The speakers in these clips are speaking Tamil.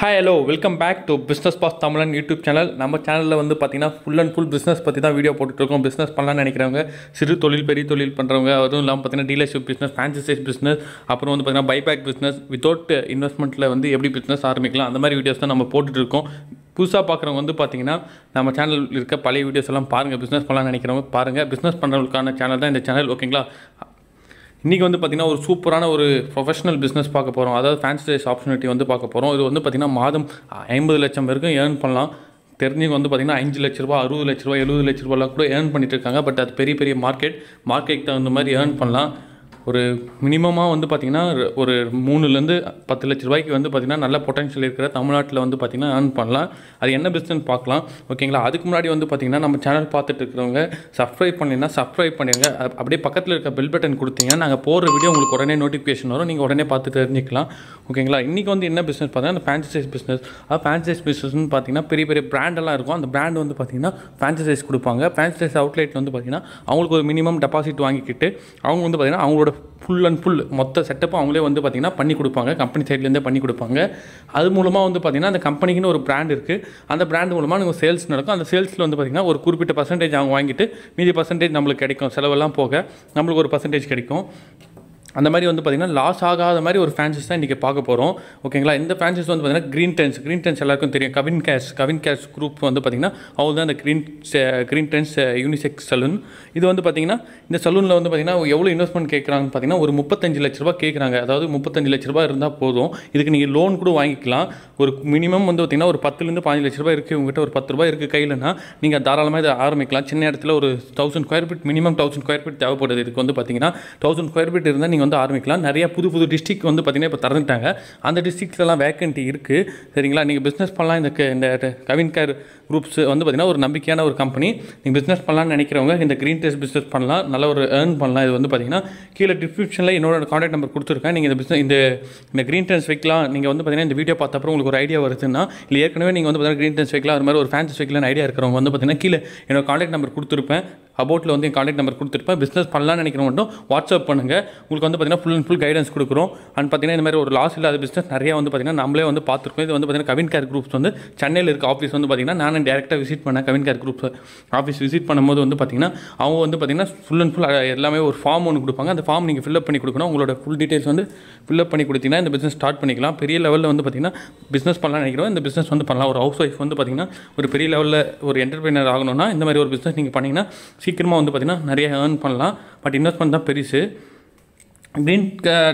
hi hello welcome back to business boss Tamilan YouTube channel நம்ம சேனலில் வந்து பார்த்திங்கன்னா ஃபுல் அண்ட் ஃபுல் பிஸ்னஸ் பற்றி தான் வீடியோ போட்டுட்ருக்கோம் பிஸ்னஸ் பண்ணலாம்னு நினைக்கிறவங்க சிறு தொழில் பெரிய தொழில் பண்ணுறவங்க அதுவும் இல்லாமல் பார்த்திங்கன்னா dealership business fancy size business அப்புறம் வந்து பார்த்திங்கன்னா பைபேக் பிஸ்னஸ் வித்தவுட் இன்வெஸ்ட்மெண்ட்டில் வந்து எப்படி பிஸ்னஸ் ஆரம்பிக்கலாம் அந்த மாதிரி வீடியோஸ் தான் நம்ம போட்டுட்ருக்கோம் புதுசாக பார்க்குறவங்க வந்து பார்த்திங்கன்னா நம்ம சேனல் இருக்க பழைய வீடியோஸ் எல்லாம் பாருங்கள் பிஸ்னஸ் பண்ணலாம்னு நினைக்கிறவங்க பாருங்கள் பிஸ்னஸ் பண்ணுறவங்களுக்கான சேனல் தான் இந்த சேனல் ஓகேங்களா இன்றைக்கி வந்து பார்த்திங்கன்னா ஒரு சூப்பரான ஒரு ப்ரொஃபஷனல் பிஸ்னஸ் பார்க்க போகிறோம் அதாவது ஃபேன்ஸ் டேஸ் ஆப்பர்ச்சுனிட்டி வந்து பார்க்க போகிறோம் இது வந்து பார்த்திங்கன்னா மாதம் ஐம்பது லட்சம் வரைக்கும் ஏர்ன் பண்ணலாம் தெரிஞ்சவங்க வந்து பார்த்திங்கன்னா அஞ்சு லட்ச ரூபா அறுபது லட்ச ரூபா எழுபது லட்ச ரூபாலாம் கூட ஏர்ன் பண்ணிட்டு இருக்காங்க பட் அது பெரிய பெரிய மார்க்கெட் மார்க்கெட் தகுந்த மாதிரி ஏர்ன் பண்ணலாம் ஒரு மினிமமாக வந்து பார்த்திங்கன்னா ஒரு மூணுலேருந்து பத்து லட்ச ரூபாய்க்கு வந்து பார்த்திங்கன்னா நல்ல பொட்டன்ஷியல் இருக்கிற தமிழ்நாட்டில் வந்து பார்த்திங்கன்னா ஏர்ன் பண்ணலாம் அது என்ன பிஸ்னஸ் பார்க்கலாம் ஓகேங்களா அதுக்கு முன்னாடி வந்து பார்த்திங்கன்னா நம்ம சேனல் பார்த்துட்டு இருக்கிறவங்க சப்ஸ்கிரைப் பண்ணிங்கன்னா சப்ஸ்கிரைப் பண்ணிடுங்க அப்படியே பக்கத்தில் இருக்க பெல் பட்டன் கொடுத்தீங்கன்னா நாங்கள் போகிற வீடியோ உங்களுக்கு உடனே நோட்டிஃபிகேஷன் வரும் நீங்கள் உடனே பார்த்து தெரிஞ்சிக்கலாம் ஓகேங்களா இன்றைக்கி வந்து என்ன பிஸ்னஸ் பார்த்தீங்கன்னா அந்த ஃபேன்சைஸ் பிஸ்னஸ் அதாவது ஃபேன்சைஸ் பிஸ்னஸ்னு பார்த்தீங்கன்னா பெரிய பெரிய பிராண்டெல்லாம் இருக்கும் அந்த பிராண்ட் வந்து பார்த்திங்கன்னா ஃபேன்சைஸ் கொடுப்பாங்க ஃபேன்சைஸ் அவுட்லெட்டில் வந்து பார்த்திங்கன்னா அவங்களுக்கு ஒரு மினிமம் டெபாசிட் வாங்கிக்கிட்டு அவங்க வந்து பார்த்திங்கன்னா அவங்களோட ஃபுல் அண்ட் ஃபுல் மொத்த செட்டப்பும் அவங்களே வந்து பார்த்திங்கன்னா பண்ணி கொடுப்பாங்க கம்பெனி சைட்லேருந்தே பண்ணி கொடுப்பாங்க அது மூலமாக வந்து பார்த்திங்கன்னா அந்த கம்பெனிக்குன்னு ஒரு பிராண்ட் இருக்குது அந்த பிராண்ட் மூலமாக நீங்கள் சேல்ஸ் நடக்கும் அந்த சேல்ஸில் வந்து பார்த்திங்கன்னா ஒரு குறிப்பிட்ட பர்சன்டேஜ் அவங்க வாங்கிட்டு மீதி பர்சன்டேஜ் நம்மளுக்கு கிடைக்கும் செலவெல்லாம் போக நம்மளுக்கு ஒரு பர்சன்டேஜ் கிடைக்கும் அந்த மாதிரி வந்து பார்த்திங்கன்னா லாஸ் ஆகாத மாதிரி ஒரு ஃபேன்சஸ் தான் இன்றைக்கி பார்க்க போகிறோம் ஓகேங்களா இந்த ஃபேன்சஸ் வந்து பார்த்திங்கன்னா க்ரீன் டென்ஸ் க்ரீன் டென்ஸ் எல்லாருக்கும் தெரியும் கவின் கேஷ் கவின் கேஷ் குரூப் வந்து பார்த்திங்கன்னா அவங்க தான் இந்த green green trends unisex salon இது வந்து பார்த்திங்கன்னா இந்த சலூனில் வந்து பார்த்திங்கன்னா எவ்வளோ இன்வெஸ்ட்மெண்ட் கேட்குறாங்கன்னு பார்த்திங்கன்னா ஒரு முப்பத்தஞ்சு லட்ச ரூபா கேட்குறாங்க அதாவது முப்பத்தஞ்சு லட்ச ரூபா இருந்தால் போதும் இதுக்கு நீங்கள் லோன் கூட வாங்கிக்கலாம் ஒரு மினிமம் வந்து பார்த்திங்கன்னா ஒரு பத்துலேருந்து பாஞ்சு லட்ச ரூபா இருக்குது உங்கள்கிட்ட ஒரு பத்து ரூபாய் இருக்குது கையிலனா நீங்கள் தாராளமாக இதை ஆரம்பிக்கலாம் சின்ன இடத்துல ஒரு thousand square feet minimum thousand square feet தேவைப்படுது இதுக்கு வந்து பார்த்திங்கன்னா தௌசண்ட் ஸ்கொயர் ஃபீட் இருந்தால் நீங்கள் வந்து ஆரம்பிக்கலாம் நிறையா புது புது டிஸ்ட்ரிக் வந்து பார்த்திங்கன்னா இப்போ திறந்துட்டாங்க அந்த டிஸ்ட்ரிக்ட்லாம் வேக்கன்ட்டி இருக்குது சரிங்களா நீங்கள் பிஸ்னஸ் பண்ணலாம் இந்த இந்த கவின்கர் குரூப்ஸ் வந்து பார்த்திங்கன்னா ஒரு நம்பிக்கையான ஒரு கம்பெனி நீங்கள் பிஸ்னஸ் பண்ணலாம்னு நினைக்கிறவங்க இந்த க்ரீன் டெஸ்ட் பிஸ்னஸ் பண்ணலாம் நல்ல ஒரு ஏர்ன் பண்ணலாம் இது வந்து பார்த்திங்கன்னா கீழே டிஸ்கிரிப்ஷனில் என்னோட காண்டாக்ட் நம்பர் கொடுத்துருக்கேன் நீங்கள் இந்த பிஸ்னஸ் இந்த இந்த க்ரீன் டென்ஸ் வைக்கலாம் நீங்கள் வந்து பார்த்திங்கன்னா இந்த வீடியோ பார்த்தப்பறம் உங்களுக்கு ஒரு ஐடியா வருதுன்னா இல்லை ஏற்கனவே நீங்கள் வந்து பார்த்திங்கன்னா க்ரீன் டென்ஸ் வைக்கலாம் அது மாதிரி ஒரு ஃபேன்ஸ் வைக்கலாம்னு ஐடியா இருக்கிறவங்க வந்து பார்த்திங்கன்னா கீழே என்னோட காண்டாக்ட் நம்பர் கொடுத்துருப்பேன் அபோட்டில் வந்து என் காண்டாக்ட் நம்பர் கொடுத்துருப்பேன் பிஸ்னஸ் பண்ணலாம்னு நினைக்கிறவங்க மட்டும் வாட்ஸ்அப் பண்ணுங்கள் உங்களுக்கு வந்து பார்த்திங்கன்னா ஃபுல் அண்ட் ஃபுல் கைடன்ஸ் கொடுக்குறோம் அண்ட் பார்த்திங்கன்னா இந்த மாதிரி ஒரு லாஸ் இல்லாத பிஸ்னஸ் நிறையா வந்து பார்த்திங்கன்னா நம்மளே வந்து பார்த்துருக்கோம் இது வந்து பார்த்திங்கன்னா கவின் கேர் குரூப்ஸ் வந்து சென்னையில் இருக்க ஆஃபீஸ் வந்து பார்த்திங்கன்னா நான் டேரெக்டாக விசிட் பண்ணேன் Cavin Kare groups office visit பண்ணும்போது வந்து பார்த்திங்கன்னா அவங்க வந்து பார்த்திங்கன்னா ஃபுல் அண்ட் ஃபுல் எல்லாமே ஒரு ஃபார்ம் ஒன்று கொடுப்பாங்க அந்த ஃபார்ம் நீங்கள் ஃபில்அப் பண்ணி கொடுக்கணும் உங்களோட ஃபுல் டீட்டெயில்ஸ் வந்து ஃபில்அப் பண்ணி கொடுத்தீங்கன்னா இந்த பிஸ்னஸ் ஸ்டார்ட் பண்ணிக்கலாம் பெரிய லெவலில் வந்து பார்த்திங்கன்னா பிஸ்னஸ் பண்ணலாம் நினைக்கிறோம் இந்த பிஸ்னஸ் வந்து பண்ணலாம் ஒரு ஹவுஸ் ஒய்ஃப் வந்து பார்த்திங்கன்னா ஒரு பெரிய லெவலில் ஒரு என்டர்பிரினர் ஆகணும்னா இந்த மாதிரி ஒரு பிஸ்னஸ் நீங்கள் பண்ணிங்கன்னா சீக்கிரமாக வந்து பார்த்திங்கன்னா நிறைய ஏர்ன் பண்ணலாம் பட் இன்வெஸ்ட்மெண்ட் தான் பெருசு க்ரீன்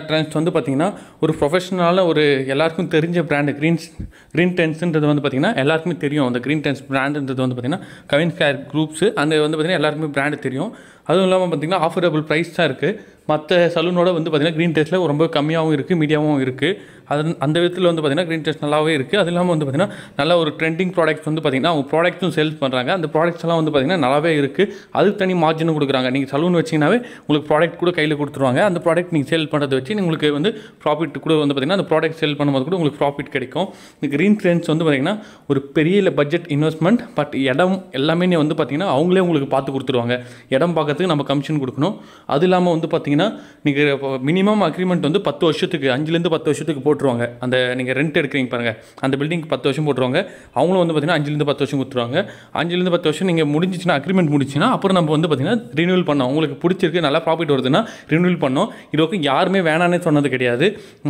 ட்ரெண்ட்ஸ் uh, வந்து பார்த்திங்கன்னா ஒரு ப்ரொஃபஷனலான ஒரு எல்லாருக்கும் தெரிஞ்ச பிராண்டு க்ரீன்ஸ் க்ரீன் டென்ஸ்ன்றது வந்து பார்த்திங்கன்னா எல்லாருக்குமே தெரியும் அந்த க்ரீன் டென்ஸ் பிராண்டுன்றது வந்து பார்த்திங்கன்னா கவின் ஃபேர் குரூப்ஸு அந்த வந்து பார்த்திங்கன்னா எல்லாருக்குமே பிராண்டு தெரியும் அதுவும் இல்லாமல் பார்த்திங்கன்னா ஆஃபரபிள் ப்ரைஸ் தான் இருக்குது மற்ற சலூனோட வந்து பார்த்திங்கன்னா க்ரீன் டேஸ்ட்டில் ரொம்ப கம்மியாகவும் இருக்குது மீடியாவும் இருக்குது அது அந்த விதத்தில் வந்து பார்த்திங்கன்னா க்ரீன் டேஸ்ட் நல்லாவே இருக்குது அது இல்லாமல் வந்து பார்த்திங்கன்னா நல்ல ஒரு ட்ரெண்டிங் ப்ராடக்ட்ஸ் வந்து பார்த்திங்கன்னா அவங்க ப்ராடக்ட்ஸும் சேல்ஸ் பண்ணுறாங்க அந்த ப்ராடக்ட்ஸ் எல்லாம் வந்து பார்த்திங்கன்னா நல்லாவே இருக்குது அதுக்கு தனி மார்ஜினும் கொடுக்குறாங்க நீங்கள் சலூன் வச்சிங்கனாவே உங்களுக்கு ப்ராடக்ட் கூட கையில் கொடுத்துருவாங்க அந்த ப்ராடக்ட் நீங்கள் சேல் பண்ணுறதை வச்சு உங்களுக்கு வந்து ப்ராஃபிட் கூட வந்து பார்த்திங்கன்னா அந்த ப்ராடக்ட் சேல் பண்ணும்போது கூட உங்களுக்கு ப்ராஃபிட் கிடைக்கும் இந்த க்ரீன் ட்ரெண்ட்ஸ் வந்து பார்த்திங்கன்னா ஒரு பெரிய பட்ஜெட் இன்வெஸ்ட்மெண்ட் பட் இடம் எல்லாமே வந்து பார்த்திங்கன்னா அவங்களே உங்களுக்கு பார்த்து கொடுத்துருவாங்க இடம் பார்க்க பண்ணுறதுக்கு நம்ம கமிஷன் கொடுக்கணும் அது இல்லாமல் வந்து பார்த்தீங்கன்னா நீங்கள் மினிமம் அக்ரிமெண்ட் வந்து பத்து வருஷத்துக்கு அஞ்சுலேருந்து பத்து வருஷத்துக்கு போட்டுருவாங்க அந்த நீங்கள் ரெண்ட் எடுக்கிறீங்க பாருங்கள் அந்த பில்டிங் பத்து வருஷம் போட்டுருவாங்க அவங்களும் வந்து பார்த்திங்கன்னா அஞ்சுலேருந்து பத்து வருஷம் கொடுத்துருவாங்க அஞ்சுலேருந்து பத்து வருஷம் நீங்கள் முடிஞ்சிச்சுன்னா அக்ரிமெண்ட் முடிச்சுன்னா அப்புறம் நம்ம வந்து பார்த்திங்கன்னா ரினியூல் பண்ணோம் உங்களுக்கு பிடிச்சிருக்கு நல்லா ப்ராஃபிட் வருதுன்னா ரினியூல் பண்ணோம் இது வரைக்கும் யாருமே வேணானே சொன்னது கிடையாது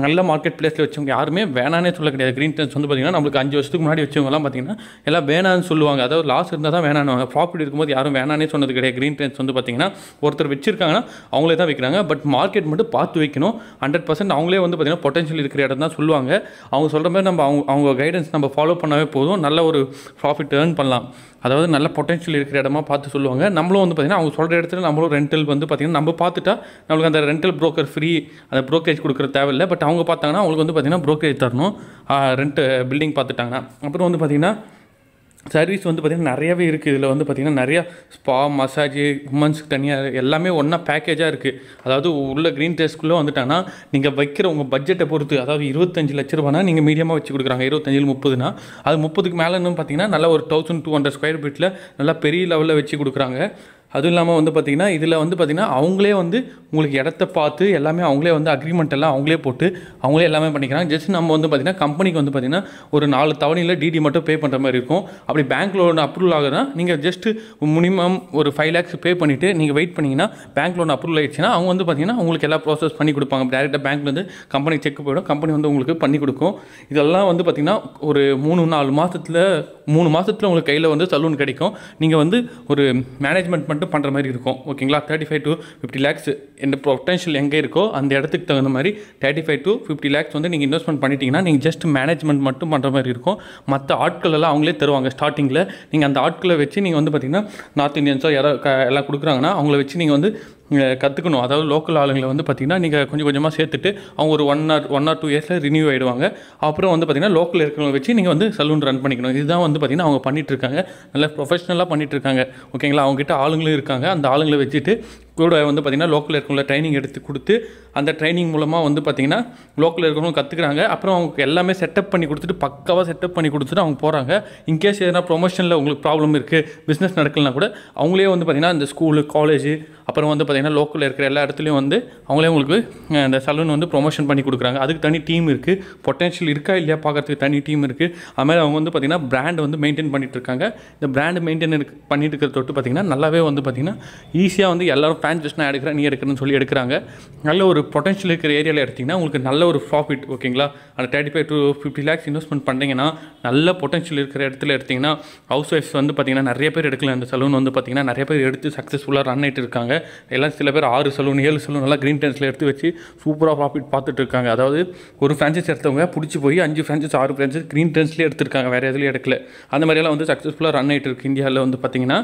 நல்ல மார்க்கெட் பிளேஸில் வச்சவங்க யாருமே வேணானே சொல்ல கிடையாது க்ரீன் டென்ஸ் வந்து பார்த்திங்கன்னா நம்மளுக்கு அஞ்சு வருஷத்துக்கு முன்னாடி வச்சவங்கலாம் பார்த்திங்கன்னா எல்லாம் வேணான்னு சொல்லுவாங்க அதாவது லாஸ் இருந்தால் தான் வேணான்னு ப்ராஃபிட் இருக்கும்போது யாரும் வேணானே சொன்னது கிடையாது க்ரீன் டென்ஸ் வந்து பார்த்திங்கன்னா பார்த்தீங்கன்னா ஒருத்தர் வச்சிருக்காங்கன்னா அவங்களே தான் வைக்கிறாங்க பட் மார்க்கெட் மட்டும் பார்த்து வைக்கணும் ஹண்ட்ரட் பர்சன்ட் அவங்களே வந்து பார்த்திங்கன்னா பொட்டன்ஷியல் இருக்கிற இடம் தான் சொல்லுவாங்க அவங்க சொல்கிற மாதிரி நம்ம அவங்க அவங்க கைடன்ஸ் நம்ம ஃபாலோ பண்ணாவே போதும் நல்ல ஒரு ப்ராஃபிட் ஏர்ன் பண்ணலாம் அதாவது நல்ல பொட்டன்ஷியல் இருக்கிற இடமா பார்த்து சொல்லுவாங்க நம்மளும் வந்து பார்த்திங்கன்னா அவங்க சொல்கிற இடத்துல நம்மளும் ரெண்டல் வந்து பார்த்திங்கன்னா நம்ம பார்த்துட்டா நம்மளுக்கு அந்த ரெண்டல் ப்ரோக்கர் ஃப்ரீ அந்த ப்ரோக்கரேஜ் கொடுக்குற தேவையில்லை பட் அவங்க பார்த்தாங்கன்னா அவங்களுக்கு வந்து பார்த்திங்கன்னா ப்ரோக்கரேஜ் தரணும் ரெண்ட்டு பில்டிங் பார்த்துட்டாங்கன்னா அப்புறம் வந்து பார்த்திங்கன்னா சர்வீஸ் வந்து பார்த்திங்கன்னா நிறையவே இருக்குது இதில் வந்து பார்த்திங்கன்னா நிறையா ஸ்பா மசாஜு உமன்ஸுக்கு தனியாக எல்லாமே ஒன்றா பேக்கேஜாக இருக்குது அதாவது உள்ள க்ரீன் டேஸ்க்குள்ளே வந்துட்டாங்கன்னா நீங்கள் வைக்கிற உங்கள் பட்ஜெட்டை பொறுத்து அதாவது இருபத்தஞ்சு லட்ச ரூபானா நீங்கள் மீடியமாக வச்சு கொடுக்குறாங்க இருபத்தஞ்சில் முப்பதுனா அது முப்பதுக்கு மேலேன்னு பார்த்தீங்கன்னா நல்லா ஒரு தௌசண்ட் டூ ஹண்ட்ரட் ஸ்கொயர் ஃபீட்டில் நல்லா பெரிய லெவலில் வச்சு கொடுக்குறாங்க அதுவும் இல்லாமல் வந்து பார்த்திங்கன்னா இதில் வந்து பார்த்திங்கன்னா அவங்களே வந்து உங்களுக்கு இடத்த பார்த்து எல்லாமே அவங்களே வந்து அக்ரிமெண்ட் எல்லாம் அவங்களே போட்டு அவங்களே எல்லாமே பண்ணிக்கிறாங்க ஜஸ்ட் நம்ம வந்து பார்த்திங்கன்னா கம்பெனிக்கு வந்து பார்த்திங்கன்னா ஒரு நாலு தவணையில் டிடி மட்டும் பே பண்ணுற மாதிரி இருக்கும் அப்படி பேங்க் லோன் அப்ரூவல் ஆகுதுன்னா நீங்கள் ஜஸ்ட் மினிமம் ஒரு ஃபைவ் லேக்ஸ் பே பண்ணிவிட்டு நீங்கள் வெயிட் பண்ணிங்கன்னா பேங்க் லோன் அப்ரூவல் ஆகிடுச்சுன்னா அவங்க வந்து பார்த்திங்கன்னா உங்களுக்கு எல்லா ப்ராசஸ் பண்ணி கொடுப்பாங்க டேரெக்டாக பேங்க்லேருந்து கம்பெனி செக் போயிடும் கம்பெனி வந்து உங்களுக்கு பண்ணி கொடுக்கும் இதெல்லாம் வந்து பார்த்திங்கன்னா ஒரு மூணு நாலு மாதத்தில் மூணு மாதத்தில் உங்களுக்கு கையில் வந்து சலூன் கிடைக்கும் நீங்கள் வந்து ஒரு மேனேஜ்மெண்ட் மட்டும் பண்ணுற மாதிரி இருக்கும் ஓகேங்களா thirty five to fifty lakhs எந்த பொட்டன்ஷியல் எங்கே இருக்கோ அந்த இடத்துக்கு தகுந்த மாதிரி thirty five to fifty lakhs வந்து நீங்கள் இன்வெஸ்ட்மெண்ட் பண்ணிட்டீங்கன்னா நீங்கள் ஜஸ்ட் மேனேஜ்மெண்ட் மட்டும் பண்ணுற மாதிரி இருக்கும் மற்ற ஆட்கள் எல்லாம் அவங்களே தருவாங்க ஸ்டார்டிங்கில் நீங்கள் அந்த ஆட்களை வச்சு நீங்கள் வந்து பார்த்தீங்கன்னா நார்த் இந்தியன்ஸோ யாரோ எல்லாம் கொடுக்குறாங்கன்னா அவங்கள வச்சு நீங்கள் வந்து கற்றுக்கணும் அதாவது லோக்கல் ஆளுங்களை வந்து பார்த்திங்கன்னா நீங்கள் கொஞ்சம் கொஞ்சமாக சேர்த்துட்டு அவங்க ஒரு one or one or two இயர்ஸில் ரினியூ ஆகிடுவாங்க அப்புறம் வந்து பார்த்திங்கன்னா லோக்கல் இருக்கிறவங்க வச்சு நீங்கள் வந்து சலூன் ரன் பண்ணிக்கணும் இதுதான் வந்து பார்த்திங்கன்னா அவங்க இருக்காங்க நல்லா ப்ரொஃபஷனலாக பண்ணிகிட்ருக்காங்க ஓகேங்களா அவங்ககிட்ட ஆளுங்களும் இருக்காங்க அந்த ஆளுங்களை வச்சுட்டு கூட வந்து பார்த்திங்கன்னா லோக்கலில் இருக்கவங்கள ட்ரைனிங் எடுத்து கொடுத்து அந்த ட்ரைனிங் மூலமாக வந்து பார்த்திங்கன்னா லோக்கலில் இருக்கவங்க கற்றுக்குறாங்க அப்புறம் அவங்களுக்கு எல்லாமே செட்டப் பண்ணி கொடுத்துட்டு பக்காவாக செட்டப் பண்ணி கொடுத்துட்டு அவங்க போகிறாங்க இன்கேஸ் எதனா ப்ரொமோஷனில் உங்களுக்கு ப்ராப்ளம் இருக்குது பிஸ்னஸ் நடக்கலனா கூட அவங்களே வந்து பார்த்திங்கன்னா இந்த ஸ்கூலு காலேஜ் அப்புறம் வந்து பார்த்திங்கன்னா லோக்கலில் இருக்கிற எல்லா இடத்துலையும் வந்து அவங்களே உங்களுக்கு அந்த சலூன் வந்து ப்ரொமோஷன் பண்ணி கொடுக்குறாங்க அதுக்கு தனி டீம் இருக்குது பொட்டன்ஷியல் இருக்கா இல்லையா பார்க்குறதுக்கு தனி டீம் இருக்குது அதுமாதிரி அவங்க வந்து பார்த்திங்கன்னா பிராண்ட் வந்து மெயின்டைன் பண்ணிகிட்டு இருக்காங்க இந்த பிராண்ட் மெயின்டைன் பண்ணிட்டு இருக்கிற தொட்டு பார்த்திங்கன்னா நல்லாவே வந்து பார்த்திங்கன்னா ஈஸியாக வந்து எல்லோரும் ஃபேன் ஜஸ்ட் நான் எடுக்கிறேன் நீ எடுக்கிறேன்னு சொல்லி எடுக்கிறாங்க நல்ல ஒரு பொட்டன்ஷியல் இருக்கிற ஏரியாவில் எடுத்திங்கன்னா உங்களுக்கு நல்ல ஒரு ப்ராஃபிட் ஓகேங்களா அந்த thirty five to fifty lakhs investment பண்ணிங்கன்னா நல்ல பொட்டன்ஷியல் இருக்கிற இடத்துல எடுத்திங்கன்னா ஹவுஸ் ஒய்ஃப்ஸ் வந்து பார்த்திங்கன்னா நிறைய பேர் எடுக்கல அந்த சலூன் வந்து பார்த்திங்கன்னா நிறைய பேர் எடுத்து சக்ஸஸ்ஃபுல்லாக ரன் ஆகிட்டு இருக்காங்க எல்லாம் சில பேர் ஆறு சலூன் ஏழு சலூன் நல்லா க்ரீன் டென்ஸில் எடுத்து வச்சு சூப்பராக ப்ராஃபிட் பார்த்துட்டு இருக்காங்க அதாவது ஒரு ஃப்ரான்ச்சைஸ் எடுத்தவங்க பிடிச்சி போய் அஞ்சு ஃப்ரான்ச்சைஸ் ஆறு ஃப்ரான்ச்சைஸ் க்ரீன் டென்ஸ்லேயே எடுத்திருக்காங்க வேறு எதுலேயும் எடுக்கல அந்த மாதிரியெல்லாம் வந்து சக்ஸஸ்ஃபுல்லாக ரன் ஆகிட்டு இருக்கு இந்தியாவில் வந்து பார்த்திங்கன்னா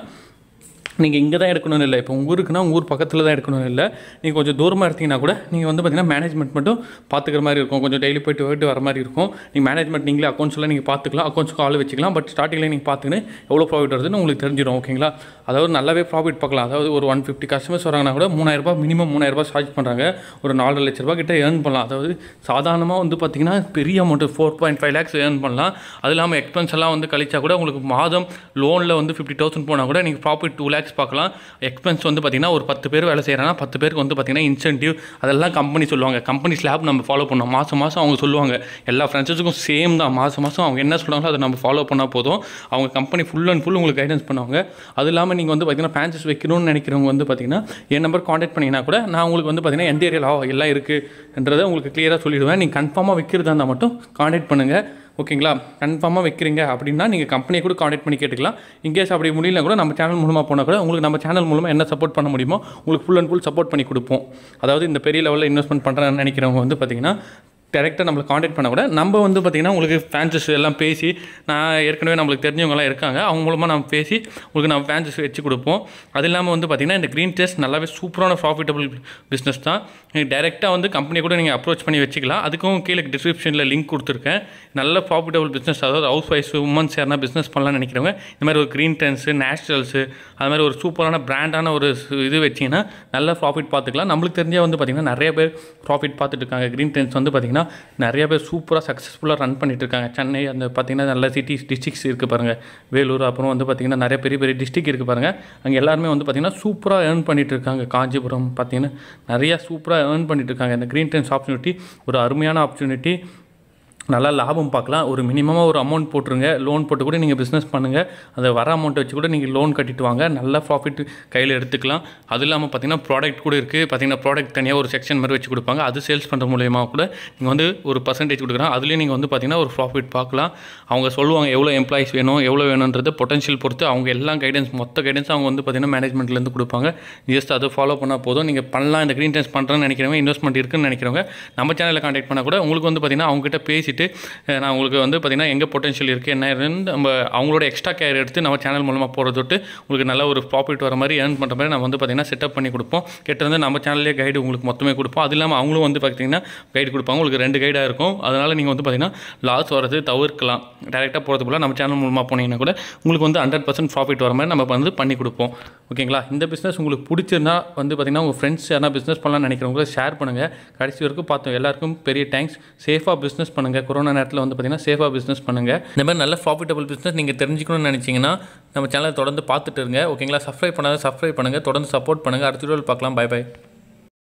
நீங்கள் இங்கே தான் எடுக்கணும்னு இல்லை இப்போ உங்கள் ஊருக்குன்னா உங்கள் ஊர் பக்கத்தில் தான் எடுக்கணும் இல்லை நீங்கள் கொஞ்சம் தூரமாக எடுத்தீங்கன்னா கூட நீங்கள் வந்து பார்த்தீங்கன்னா மேனேஜ்மெண்ட் மட்டும் பார்த்துக்கிற மாதிரி இருக்கும் கொஞ்சம் டெய்லி போய்ட்டு போயிட்டு வர மாதிரி இருக்கும் நீங்கள் மேனேஜ்மெண்ட் நீங்களே அக்கௌண்ட்ஸ்லாம் நீங்கள் பார்த்துக்கலாம் அக்கௌண்ட்ஸ்க்கு ஆள் வச்சுக்கலாம் பட் ஸ்டார்டிங்கில் நீங்கள் பார்த்துக்கின்னு எவ்வளோ ப்ராஃபிட் வருதுன்னு உங்களுக்கு தெரிஞ்சிடும் ஓகேங்களா அதாவது நல்லாவே ப்ராஃபிட் பார்க்கலாம் அதாவது ஒரு ஒன் ஃபிஃப்டி கஸ்டமர்ஸ் வராங்கன்னா கூட மூணாயிரரூபா மினிமம் மூணாயிரரூபா சார்ஜ் பண்ணுறாங்க ஒரு நாலு லட்ச ரூபா கிட்டே ஏர்ன் பண்ணலாம் அதாவது சாதாரணமாக வந்து பார்த்திங்கன்னா பெரிய amount four point five lakhs earn பண்ணலாம் அது இல்லாமல் எக்ஸ்பென்ஸ் எல்லாம் வந்து கழிச்சா கூட உங்களுக்கு மாதம் லோனில் வந்து ஃபிஃப்டி தௌசண்ட் போனால் கூட நீங்கள் ப்ராஃபிட் டூ லேக்ஸ் டேக்ஸ் பார்க்கலாம் எக்ஸ்பென்ஸ் வந்து பார்த்திங்கன்னா ஒரு பத்து பேர் வேலை செய்கிறாங்கன்னா பத்து பேருக்கு வந்து பார்த்திங்கன்னா இன்சென்டிவ் அதெல்லாம் கம்பெனி சொல்லுவாங்க கம்பெனி ஸ்லாப் நம்ம ஃபாலோ பண்ணோம் மாதம் மாதம் அவங்க சொல்லுவாங்க எல்லா ஃப்ரெண்ட்ஸுக்கும் சேம் தான் மாதம் மாதம் அவங்க என்ன சொல்கிறாங்களோ அதை நம்ம ஃபாலோ பண்ணால் போதும் அவங்க கம்பெனி ஃபுல் அண்ட் ஃபுல் உங்களுக்கு கைடன்ஸ் பண்ணுவாங்க அது இல்லாமல் நீங்கள் வந்து பார்த்தீங்கன்னா ஃபேன்சஸ் வைக்கணும்னு நினைக்கிறவங்க வந்து பார்த்திங்கன்னா என் நம்பர் காண்டாக்ட் பண்ணிங்கன்னா கூட நான் உங்களுக்கு வந்து பார்த்திங்கன்னா எந்த ஏரியாவில் எல்லாம் இருக்குன்றதை உங்களுக்கு கிளியராக சொல்லிடுவேன் நீங்கள் கன்ஃபார்மாக விற்கிறதா இருந்தால் மட்டும் காண்டாக்ட் பண்ணுங்கள் ஓகேங்களா கன்ஃபார்மாக வைக்கிறீங்க அப்படின்னா நீங்கள் கம்பெனியை கூட காண்டாக்ட் பண்ணி கேட்டுக்கலாம் இன்கேஸ் அப்படி முடியல கூட நம்ம சேனல் மூலமாக போனால் கூட உங்களுக்கு நம்ம சேனல் மூலமாக என்ன சப்போர்ட் பண்ண முடியுமோ உங்களுக்கு ஃபுல் அண்ட் ஃபுல் சப்போர்ட் பண்ணி கொடுப்போம் அதாவது இந்த பெரிய லெவலில் இன்வெஸ்ட்மெண்ட் பண்ணுறேன்னு நினைக்கிறவங்க வந்து பார்த்திங்கன்னா டேரெக்டாக நம்மளை காண்டாக்ட் பண்ண கூட நம்ம வந்து பார்த்திங்கன்னா உங்களுக்கு ஃபேன்சஸ் எல்லாம் பேசி நான் ஏற்கனவே நம்மளுக்கு தெரிஞ்சவங்களாம் இருக்காங்க அவங்க மூலமாக நம்ம பேசி உங்களுக்கு நம்ம ஃபேன்சஸ் வச்சு கொடுப்போம் அது இல்லாமல் வந்து பார்த்திங்கன்னா இந்த க்ரீன் டெஸ்ட் நல்லாவே சூப்பரான ப்ராஃபிட்டபிள் பிஸ்னஸ் தான் நீங்கள் டேரெக்டாக வந்து கம்பெனி கூட நீங்கள் அப்ரோச் பண்ணி வச்சுக்கலாம் அதுக்கும் கீழே டிஸ்கிரிப்ஷனில் லிங்க் கொடுத்துருக்கேன் நல்ல ப்ராஃபிட்டபிள் பிஸ்னஸ் அதாவது ஹவுஸ் ஒய்ஃப் உமன்ஸ் யாரா பிஸ்னஸ் பண்ணலாம்னு நினைக்கிறவங்க இந்த மாதிரி ஒரு க்ரீன் டென்ஸு நேச்சுரல்ஸு அது மாதிரி ஒரு சூப்பரான பிராண்டான ஒரு இது வச்சிங்கன்னா நல்லா ப்ராஃபிட் பார்த்துக்கலாம் நம்மளுக்கு தெரிஞ்சால் வந்து பார்த்திங்கன்னா நிறைய பேர் ப்ராஃபிட் பார்த்துட்டு இருக்காங்க க்ரீன் டென்ஸ் வந்து பார்த்திங்கன்னா பார்த்தீங்கன்னா நிறைய பேர் சூப்பராக சக்ஸஸ்ஃபுல்லாக ரன் பண்ணிட்டுருக்காங்க சென்னை அந்த பார்த்திங்கன்னா நல்ல சிட்டிஸ் டிஸ்ட்ரிக்ஸ் இருக்குது பாருங்கள் வேலூர் அப்புறம் வந்து பார்த்திங்கன்னா நிறைய பெரிய பெரிய டிஸ்ட்ரிக் இருக்குது பாருங்கள் அங்கே எல்லாருமே வந்து பார்த்திங்கன்னா சூப்பராக ஏர்ன் பண்ணிகிட்ருக்காங்க காஞ்சிபுரம் பார்த்திங்கன்னா நிறையா சூப்பராக ஏர்ன் பண்ணிகிட்ருக்காங்க இந்த க்ரீன் டைம்ஸ் ஆப்பர்ச்சுனிட்டி ஒரு அருமையான ஆப்பர்ச்சுனிட்டி நல்லா லாபம் பார்க்கலாம் ஒரு மினிமமாக ஒரு அமௌண்ட் போட்டுருங்க லோன் போட்டு கூட நீங்கள் பிஸ்னஸ் பண்ணுங்கள் அதை வர அமௌண்ட்டை வச்சு கூட நீங்கள் லோன் கட்டிட்டு வாங்க நல்ல ப்ராஃபிட் கையில் எடுத்துக்கலாம் அது இல்லாமல் பார்த்தீங்கன்னா ப்ராடக்ட் கூட இருக்குது பார்த்தீங்கன்னா ப்ராடக்ட் தனியாக ஒரு செக்ஷன் மாதிரி வச்சு கொடுப்பாங்க அது சேல்ஸ் பண்ணுற மூலயமா கூட நீங்கள் வந்து ஒரு பர்சன்டேஜ் கொடுக்குறாங்க அதுலேயும் நீங்கள் வந்து பார்த்தீங்கன்னா ஒரு ப்ராஃபிட் பார்க்கலாம் அவங்க சொல்லுவாங்க எவ்வளோ எம்ப்ளாயிஸ் வேணும் எவ்வளோ வேணுன்றது பொட்டன்ஷியல் பொறுத்து அவங்க எல்லா கைடன்ஸ் மொத்த கைடன்ஸ் அவங்க வந்து பார்த்தீங்கன்னா மேனேஜ்மெண்ட்லேருந்து கொடுப்பாங்க ஜஸ்ட் அதை ஃபாலோ பண்ணால் போதும் நீங்கள் பண்ணலாம் இந்த க்ரீன் டென்ஸ் பண்ணுறேன்னு நினைக்கிறவங்க இன்வெஸ்ட்மெண்ட் இருக்குன்னு நினைக்கிறவங்க நம்ம சேனலில் கான்டாக்ட் பண்ணால் கூட உங்களுக்கு வந்து பார்த்தீங்கன்னா அவங்ககிட்ட பேசிட்டு நான் உங்களுக்கு வந்து பார்த்திங்கன்னா எங்கே பொட்டன்ஷியல் இருக்குது என்ன நம்ம அவங்களோட எக்ஸ்ட்ரா கேர் எடுத்து நம்ம சேனல் மூலமாக போகிறது தொட்டு உங்களுக்கு நல்ல ஒரு ப்ராஃபிட் வர மாதிரி ஏர்ன் பண்ணுற மாதிரி நம்ம வந்து பார்த்திங்கன்னா செட்டப் பண்ணி கொடுப்போம் வந்து நம்ம சேனல்லே கைடு உங்களுக்கு மொத்தமே கொடுப்போம் அது இல்லாமல் அவங்களும் வந்து பார்த்திங்கன்னா கைடு கொடுப்பாங்க உங்களுக்கு ரெண்டு கைடாக இருக்கும் அதனால் நீங்கள் வந்து பார்த்திங்கன்னா லாஸ் வரது தவிர்க்கலாம் டேரெக்டாக போகிறது நம்ம சேனல் மூலமாக போனீங்கன்னா கூட உங்களுக்கு வந்து ஹண்ட்ரட் பர்சன்ட் ப்ராஃபிட் வர மாதிரி நம்ம வந்து பண்ணி கொடுப்போம் ஓகேங்களா இந்த பிஸ்னஸ் உங்களுக்கு பிடிச்சிருந்தா வந்து பார்த்திங்கன்னா உங்கள் ஃப்ரெண்ட்ஸ் யாரா பிஸ்னஸ் பண்ணலாம்னு நினைக்கிறவங்கள ஷேர் பண்ணுங்கள் கடைசி வரைக்கும் பார்த்தோம் எல்லாருக்கும் பெரிய தேங்க்ஸ் சேஃபாக பிஸ்னஸ் பண்ணுங்கள் கொரோனா நேரத்தில் வந்து பார்த்திங்கன்னா சேஃபாக பிஸ்னஸ் பண்ணுங்கள் இந்த மாதிரி நல்ல ப்ராஃபிட்டபிள் பிஸ்னஸ் நீங்கள் தெரிஞ்சுக்கணும்னு நினச்சிங்கன்னா நம்ம சேனலை தொடர்ந்து பார்த்துட்டு இருங்க ஓகேங்களா சப்ஸ்கிரைப் பண்ணாத சப்ஸ்கிரைப் பண்ணுங்கள் தொடர்ந்து சப்போர்ட் பண்ணுங்கள் அடுத்த வீடியோவில் பார்க்கலாம் பை பை